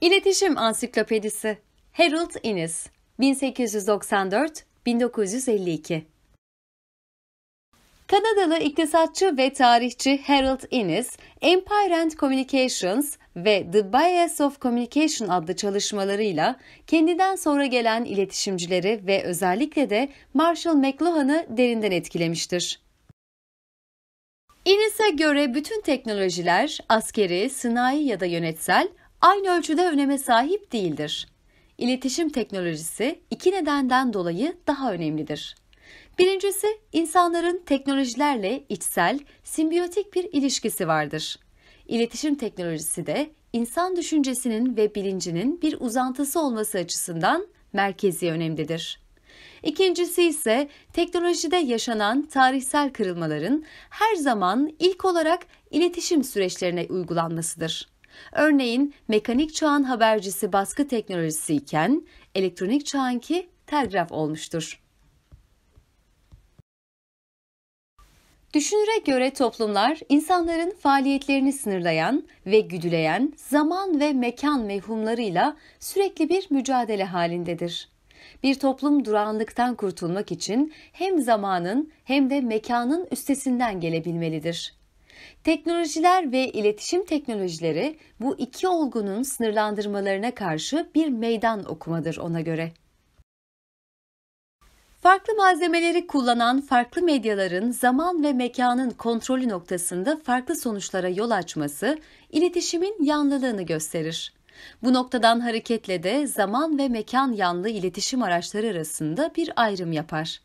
İletişim Ansiklopedisi Harold Innes 1894-1952 Kanadalı iktisatçı ve tarihçi Harold Innes, Empire and Communications ve The Bias of Communication adlı çalışmalarıyla kendinden sonra gelen iletişimcileri ve özellikle de Marshall McLuhan'ı derinden etkilemiştir. Innes'e göre bütün teknolojiler, askeri, sınai ya da yönetsel, aynı ölçüde öneme sahip değildir. İletişim teknolojisi iki nedenden dolayı daha önemlidir. Birincisi, insanların teknolojilerle içsel, simbiyotik bir ilişkisi vardır. İletişim teknolojisi de insan düşüncesinin ve bilincinin bir uzantısı olması açısından merkezi önemlidir. İkincisi ise teknolojide yaşanan tarihsel kırılmaların her zaman ilk olarak iletişim süreçlerine uygulanmasıdır. Örneğin mekanik çağın habercisi baskı teknolojisi iken elektronik çağınki telgraf olmuştur. Düşünürek göre toplumlar insanların faaliyetlerini sınırlayan ve güdüleyen zaman ve mekan mevhumlarıyla sürekli bir mücadele halindedir. Bir toplum durağanlıktan kurtulmak için hem zamanın hem de mekanın üstesinden gelebilmelidir. Teknolojiler ve iletişim teknolojileri bu iki olgunun sınırlandırmalarına karşı bir meydan okumadır ona göre. Farklı malzemeleri kullanan farklı medyaların zaman ve mekanın kontrolü noktasında farklı sonuçlara yol açması iletişimin yanlılığını gösterir. Bu noktadan hareketle de zaman ve mekan yanlı iletişim araçları arasında bir ayrım yapar.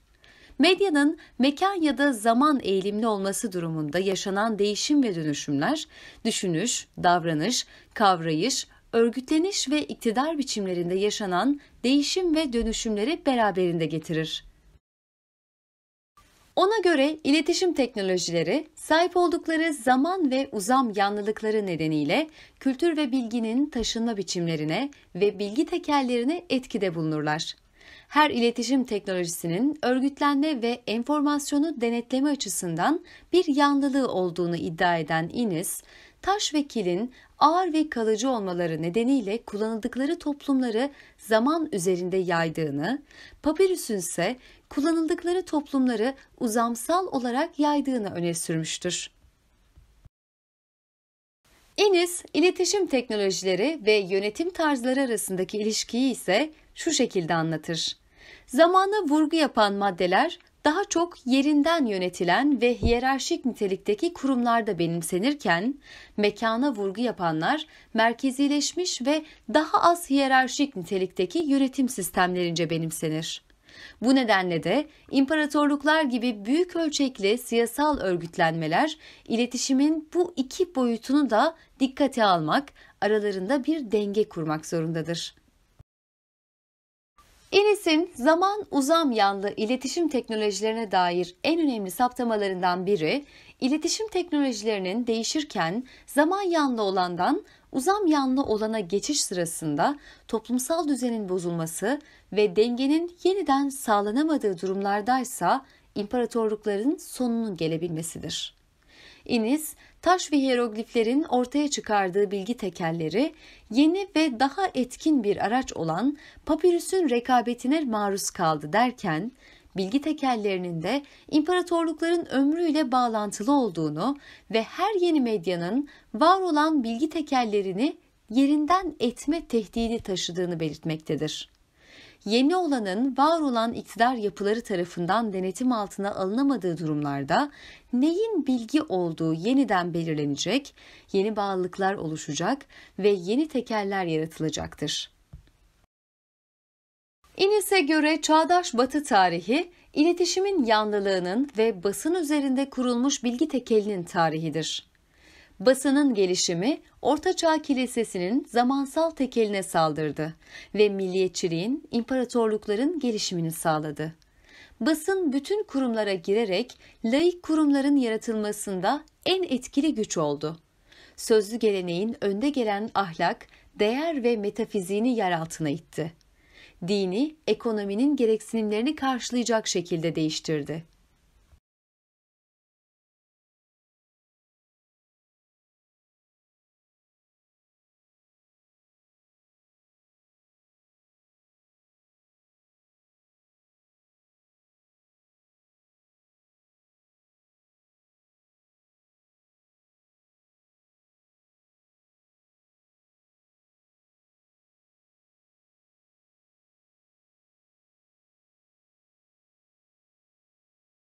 Medyanın mekan ya da zaman eğilimli olması durumunda yaşanan değişim ve dönüşümler, düşünüş, davranış, kavrayış, örgütleniş ve iktidar biçimlerinde yaşanan değişim ve dönüşümleri beraberinde getirir. Ona göre iletişim teknolojileri sahip oldukları zaman ve uzam yanlılıkları nedeniyle kültür ve bilginin taşınma biçimlerine ve bilgi tekerlerine etkide bulunurlar her iletişim teknolojisinin örgütlenme ve enformasyonu denetleme açısından bir yanlılığı olduğunu iddia eden Ines, taş ve kilin ağır ve kalıcı olmaları nedeniyle kullanıldıkları toplumları zaman üzerinde yaydığını, papirüsün ise kullanıldıkları toplumları uzamsal olarak yaydığını öne sürmüştür. Enis, iletişim teknolojileri ve yönetim tarzları arasındaki ilişkiyi ise şu şekilde anlatır. Zamana vurgu yapan maddeler daha çok yerinden yönetilen ve hiyerarşik nitelikteki kurumlarda benimsenirken, mekana vurgu yapanlar merkezileşmiş ve daha az hiyerarşik nitelikteki yönetim sistemlerince benimsenir. Bu nedenle de imparatorluklar gibi büyük ölçekli siyasal örgütlenmeler iletişimin bu iki boyutunu da dikkate almak, aralarında bir denge kurmak zorundadır. Enis'in zaman uzam yanlı iletişim teknolojilerine dair en önemli saptamalarından biri, iletişim teknolojilerinin değişirken zaman yanlı olandan uzam yanlı olana geçiş sırasında toplumsal düzenin bozulması ve dengenin yeniden sağlanamadığı durumlardaysa imparatorlukların sonunun gelebilmesidir. Enis, taş ve hierogliflerin ortaya çıkardığı bilgi tekerleri, yeni ve daha etkin bir araç olan papirüsün rekabetine maruz kaldı derken bilgi tekerlerinin de imparatorlukların ömrüyle bağlantılı olduğunu ve her yeni medyanın var olan bilgi tekerlerini yerinden etme tehdidi taşıdığını belirtmektedir yeni olanın var olan iktidar yapıları tarafından denetim altına alınamadığı durumlarda neyin bilgi olduğu yeniden belirlenecek, yeni bağlılıklar oluşacak ve yeni tekerler yaratılacaktır. İnise göre çağdaş batı tarihi, iletişimin yanlılığının ve basın üzerinde kurulmuş bilgi tekelinin tarihidir. Basının gelişimi Ortaçağ Kilisesi'nin zamansal tekeline saldırdı ve milliyetçiliğin imparatorlukların gelişimini sağladı. Basın bütün kurumlara girerek laik kurumların yaratılmasında en etkili güç oldu. Sözlü geleneğin önde gelen ahlak, değer ve metafiziğini yer altına itti. Dini, ekonominin gereksinimlerini karşılayacak şekilde değiştirdi